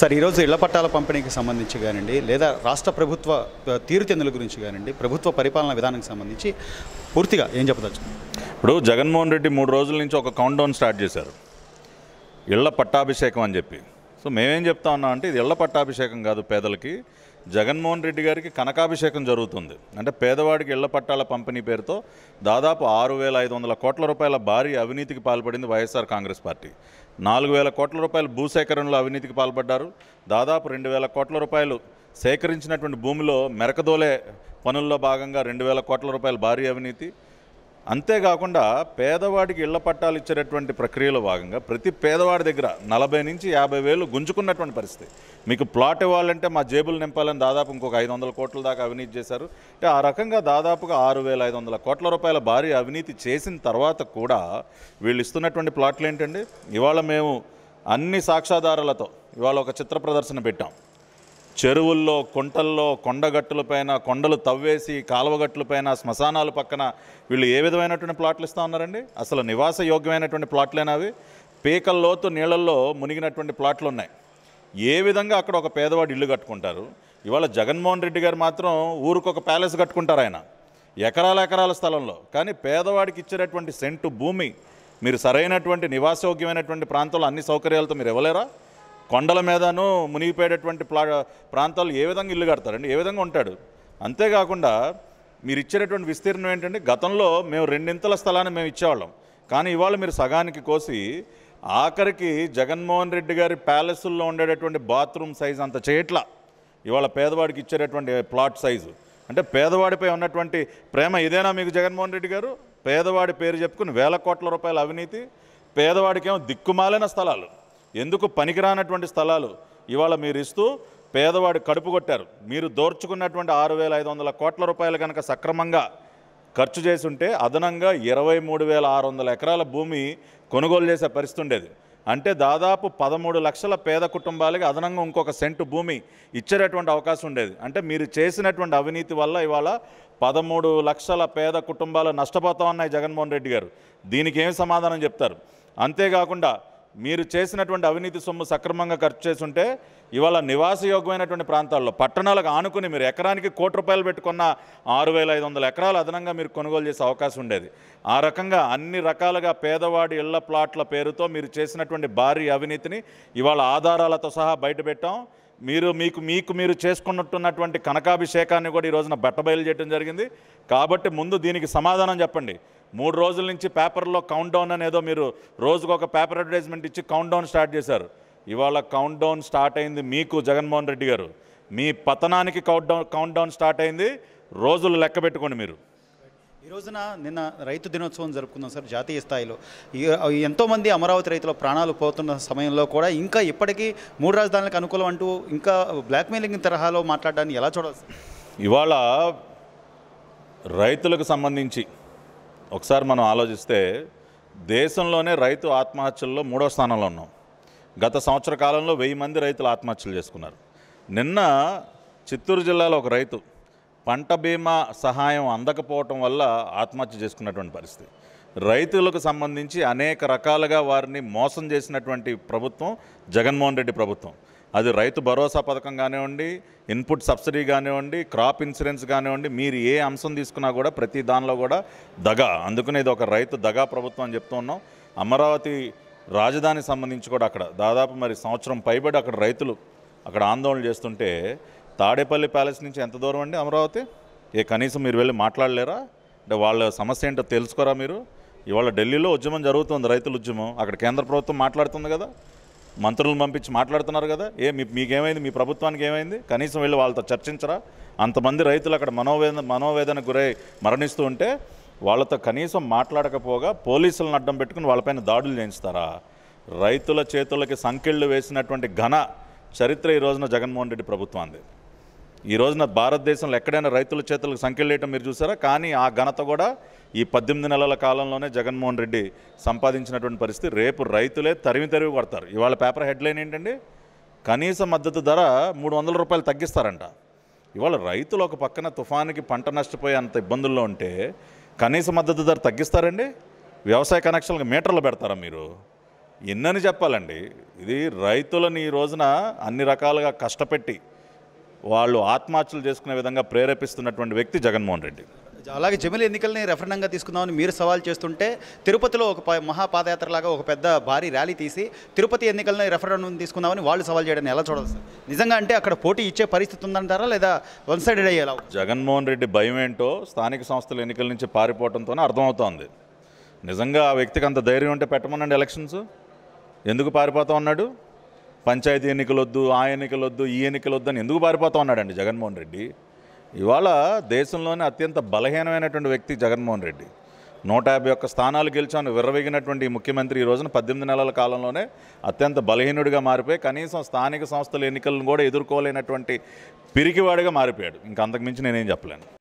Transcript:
sir ఈరోజు ఇళ్ల పట్టాల పంపిణీకి సంబంధించి కానివ్వండి లేదా రాష్ట్ర ప్రభుత్వ తీరుతెన్నుల గురించి కానివ్వండి ప్రభుత్వ పరిపాలన విధానానికి సంబంధించి పూర్తిగా ఏం చెప్పదచ్చు ఇప్పుడు జగన్మోహన్ రెడ్డి మూడు రోజుల నుంచి ఒక కౌంట్ డౌన్ స్టార్ట్ చేశారు ఇళ్ల పట్టాభిషేకం అని చెప్పి సో మేమేం చెప్తా ఉన్నాం అంటే ఇది ఇళ్ల పట్టాభిషేకం కాదు పేదలకి జగన్మోహన్ రెడ్డి గారికి కనకాభిషేకం జరుగుతుంది అంటే పేదవాడికి ఇళ్ల పట్టాల పంపిణీ పేరుతో దాదాపు ఆరు వేల ఐదు వందల కోట్ల రూపాయల భారీ అవినీతికి పాల్పడింది వైఎస్ఆర్ కాంగ్రెస్ పార్టీ నాలుగు వేల కోట్ల రూపాయలు భూసేకరణలో అవినీతికి పాల్పడ్డారు దాదాపు రెండు వేల కోట్ల రూపాయలు సేకరించినటువంటి భూమిలో మెరకదోలే పనుల్లో భాగంగా రెండు వేల కోట్ల రూపాయల భారీ అవినీతి అంతేకాకుండా పేదవాడికి ఇళ్ల పట్టాలు ఇచ్చేటటువంటి ప్రక్రియలో భాగంగా ప్రతి పేదవాడి దగ్గర నలభై నుంచి యాభై వేలు గుంజుకున్నటువంటి పరిస్థితి మీకు ప్లాట్ ఇవ్వాలంటే మా జేబులు నింపాలని దాదాపు ఇంకొక ఐదు వందల కోట్ల దాకా అవినీతి చేశారు అంటే ఆ రకంగా దాదాపుగా ఆరు వేల ఐదు వందల కోట్ల రూపాయల భారీ అవినీతి చేసిన తర్వాత కూడా వీళ్ళు ఇస్తున్నటువంటి ప్లాట్లు ఏంటండి ఇవాళ మేము అన్ని సాక్ష్యాధారాలతో ఇవాళ ఒక చిత్ర ప్రదర్శన పెట్టాం చెరువుల్లో కుంటల్లో కొండగట్టులపైన కొండలు తవ్వేసి పైన శ్మశానాల పక్కన వీళ్ళు ఏ విధమైనటువంటి ప్లాట్లు ఇస్తూ ఉన్నారండి అసలు నివాస యోగ్యమైనటువంటి ప్లాట్లైనా అవి పీకల్లోతు నీళ్ళల్లో మునిగినటువంటి ప్లాట్లు ఉన్నాయి ఏ విధంగా అక్కడ ఒక పేదవాడు ఇల్లు కట్టుకుంటారు ఇవాళ జగన్మోహన్ రెడ్డి గారు మాత్రం ఊరికొక ప్యాలెస్ కట్టుకుంటారు ఆయన ఎకరాల ఎకరాల స్థలంలో కానీ పేదవాడికి ఇచ్చేటటువంటి సెంటు భూమి మీరు సరైనటువంటి నివాసయోగ్యమైనటువంటి ప్రాంతంలో అన్ని సౌకర్యాలతో మీరు ఇవ్వలేరా కొండల మీదను మునిగిపోయేటటువంటి ప్లా ప్రాంతాలు ఏ విధంగా ఇల్లు కడతారండి ఏ విధంగా ఉంటాడు అంతేకాకుండా మీరు ఇచ్చేటటువంటి విస్తీర్ణం ఏంటంటే గతంలో మేము రెండింతల స్థలాన్ని మేము ఇచ్చేవాళ్ళం కానీ ఇవాళ మీరు సగానికి కోసి ఆఖరికి జగన్మోహన్ రెడ్డి గారి ప్యాలెస్ల్లో ఉండేటటువంటి బాత్రూమ్ సైజు అంత చేయట్లా ఇవాళ పేదవాడికి ఇచ్చేటటువంటి ప్లాట్ సైజు అంటే పేదవాడిపై ఉన్నటువంటి ప్రేమ ఇదేనా మీకు జగన్మోహన్ రెడ్డి గారు పేదవాడి పేరు చెప్పుకుని వేల కోట్ల రూపాయల అవినీతి పేదవాడికేమో దిక్కుమాలైన స్థలాలు ఎందుకు పనికిరానటువంటి స్థలాలు ఇవాళ మీరు ఇస్తూ పేదవాడు కడుపు కొట్టారు మీరు దోర్చుకున్నటువంటి ఆరు వేల ఐదు వందల కోట్ల రూపాయలు కనుక సక్రమంగా ఖర్చు చేసి ఉంటే అదనంగా ఇరవై మూడు వేల ఆరు వందల ఎకరాల భూమి కొనుగోలు చేసే పరిస్థితి ఉండేది అంటే దాదాపు పదమూడు లక్షల పేద కుటుంబాలకి అదనంగా ఇంకొక సెంటు భూమి ఇచ్చేటటువంటి అవకాశం ఉండేది అంటే మీరు చేసినటువంటి అవినీతి వల్ల ఇవాళ పదమూడు లక్షల పేద కుటుంబాలు నష్టపోతామన్నాయి జగన్మోహన్ రెడ్డి గారు దీనికి ఏమి సమాధానం చెప్తారు అంతేకాకుండా మీరు చేసినటువంటి అవినీతి సొమ్ము సక్రమంగా ఖర్చు చేసుంటే ఇవాళ నివాసయోగ్యమైనటువంటి ప్రాంతాల్లో పట్టణాలకు ఆనుకుని మీరు ఎకరానికి కోటి రూపాయలు పెట్టుకున్న ఆరు వేల ఐదు వందల ఎకరాలు అదనంగా మీరు కొనుగోలు చేసే అవకాశం ఉండేది ఆ రకంగా అన్ని రకాలుగా పేదవాడి ఇళ్ల ప్లాట్ల పేరుతో మీరు చేసినటువంటి భారీ అవినీతిని ఇవాళ ఆధారాలతో సహా బయటపెట్టాం మీరు మీకు మీకు మీరు చేసుకున్నట్టున్నటువంటి కనకాభిషేకాన్ని కూడా ఈ రోజున బట్టబయలు చేయడం జరిగింది కాబట్టి ముందు దీనికి సమాధానం చెప్పండి మూడు రోజుల నుంచి పేపర్లో కౌంట్ డౌన్ అనేదో మీరు రోజుకు ఒక పేపర్ అడ్వర్టైజ్మెంట్ ఇచ్చి కౌంట్ డౌన్ స్టార్ట్ చేశారు ఇవాళ కౌంట్ డౌన్ స్టార్ట్ అయింది మీకు జగన్మోహన్ రెడ్డి గారు మీ పతనానికి countdown countdown start అయింది రోజులు లెక్క పెట్టుకోండి మీరు ఈ రోజున నిన్న రైతు దినోత్సవం జరుపుకున్నాం సార్ జాతీయ స్థాయిలో ఎంతోమంది అమరావతి రైతుల ప్రాణాలు పోతున్న సమయంలో కూడా ఇంకా ఇప్పటికీ మూడు రాజధానులకు అనుకూలం అంటూ ఇంకా బ్లాక్మెయిలింగ్ తరహాలో మాట్లాడడానికి ఎలా చూడాలి ఇవాళ రైతులకు సంబంధించి ఒకసారి మనం ఆలోచిస్తే దేశంలోనే రైతు ఆత్మహత్యల్లో మూడో స్థానంలో ఉన్నాం గత సంవత్సర కాలంలో వెయ్యి మంది రైతులు ఆత్మహత్యలు చేసుకున్నారు నిన్న చిత్తూరు జిల్లాలో ఒక రైతు పంట బీమా సహాయం అందకపోవటం వల్ల ఆత్మహత్య చేసుకున్నటువంటి పరిస్థితి రైతులకు సంబంధించి అనేక రకాలుగా వారిని మోసం చేసినటువంటి ప్రభుత్వం జగన్మోహన్ రెడ్డి ప్రభుత్వం అది రైతు భరోసా పథకం కానివ్వండి ఇన్పుట్ సబ్సిడీ కానివ్వండి క్రాప్ ఇన్సూరెన్స్ కానివ్వండి మీరు ఏ అంశం తీసుకున్నా కూడా ప్రతి దానిలో కూడా దగా అందుకనే ఇది ఒక రైతు దగా ప్రభుత్వం అని చెప్తూ ఉన్నాం అమరావతి రాజధానికి సంబంధించి కూడా అక్కడ దాదాపు మరి సంవత్సరం పైబడి అక్కడ రైతులు అక్కడ ఆందోళన చేస్తుంటే తాడేపల్లి ప్యాలెస్ నుంచి ఎంత దూరం అండి అమరావతి ఏ కనీసం మీరు వెళ్ళి మాట్లాడలేరా అంటే వాళ్ళ సమస్య ఏంటో తెలుసుకోరా మీరు ఇవాళ ఢిల్లీలో ఉద్యమం జరుగుతుంది రైతుల ఉద్యమం అక్కడ కేంద్ర ప్రభుత్వం మాట్లాడుతుంది కదా మంత్రులను పంపించి మాట్లాడుతున్నారు కదా ఏ మీకేమైంది మీ ప్రభుత్వానికి ఏమైంది కనీసం వెళ్ళి వాళ్ళతో చర్చించరా అంతమంది రైతులు అక్కడ మనోవేదన మనోవేదన గురై మరణిస్తూ ఉంటే వాళ్ళతో కనీసం మాట్లాడకపోగా పోలీసులను అడ్డం పెట్టుకుని వాళ్ళపైన దాడులు చేయిస్తారా రైతుల చేతులకి సంకెళ్ళు వేసినటువంటి ఘన చరిత్ర ఈ రోజున జగన్మోహన్ రెడ్డి ప్రభుత్వాన్ని ఈ రోజున భారతదేశంలో ఎక్కడైనా రైతుల చేతులకు సంకెళ్ళేయటం మీరు చూసారా కానీ ఆ ఘనత కూడా ఈ పద్దెనిమిది నెలల కాలంలోనే జగన్మోహన్ రెడ్డి సంపాదించినటువంటి పరిస్థితి రేపు రైతులే తరిమి తరివి పడతారు ఇవాళ పేపర్ హెడ్లైన్ ఏంటండి కనీస మద్దతు ధర మూడు వందల రూపాయలు తగ్గిస్తారంట ఇవాళ రైతులు ఒక పక్కన తుఫానికి పంట నష్టపోయే అంత ఇబ్బందుల్లో ఉంటే కనీస మద్దతు ధర తగ్గిస్తారండి వ్యవసాయ కనెక్షన్లకు మీటర్లు పెడతారా మీరు ఎన్నని చెప్పాలండి ఇది రైతులను ఈ రోజున అన్ని రకాలుగా కష్టపెట్టి వాళ్ళు ఆత్మహత్యలు చేసుకునే విధంగా ప్రేరేపిస్తున్నటువంటి వ్యక్తి జగన్మోహన్ రెడ్డి అలాగే జమిలి ఎన్నికల్ని రెఫరెండంగా తీసుకుందామని మీరు సవాల్ చేస్తుంటే తిరుపతిలో ఒక మహాపాదయాత్ర లాగా ఒక పెద్ద భారీ ర్యాలీ తీసి తిరుపతి ఎన్నికల్ని రెఫరెండం తీసుకుందామని వాళ్ళు సవాల్ చేయడం ఎలా చూడాలి నిజంగా అంటే అక్కడ పోటీ ఇచ్చే పరిస్థితి ఉందంటారా లేదా వన్ సైడెడ్ అయ్యేలా జగన్మోహన్ రెడ్డి భయం ఏంటో స్థానిక సంస్థల ఎన్నికల నుంచి పారిపోవడంతోనే అర్థమవుతోంది నిజంగా ఆ వ్యక్తికి అంత ధైర్యం ఉంటే పెట్టమనండి ఎలక్షన్స్ ఎందుకు పారిపోతా ఉన్నాడు పంచాయతీ వద్దు ఆ వద్దు ఈ వద్దు అని ఎందుకు పారిపోతా ఉన్నాడండి జగన్మోహన్ రెడ్డి ఇవాళ దేశంలోనే అత్యంత బలహీనమైనటువంటి వ్యక్తి జగన్మోహన్ రెడ్డి నూట యాభై ఒక్క స్థానాలు గెలిచాను విర్రవేగినటువంటి ముఖ్యమంత్రి ఈ రోజున పద్దెనిమిది నెలల కాలంలోనే అత్యంత బలహీనుడిగా మారిపోయి కనీసం స్థానిక సంస్థల ఎన్నికలను కూడా ఎదుర్కోలేనటువంటి పిరికివాడిగా మారిపోయాడు ఇంకా అంతకుమించి నేనేం చెప్పలేను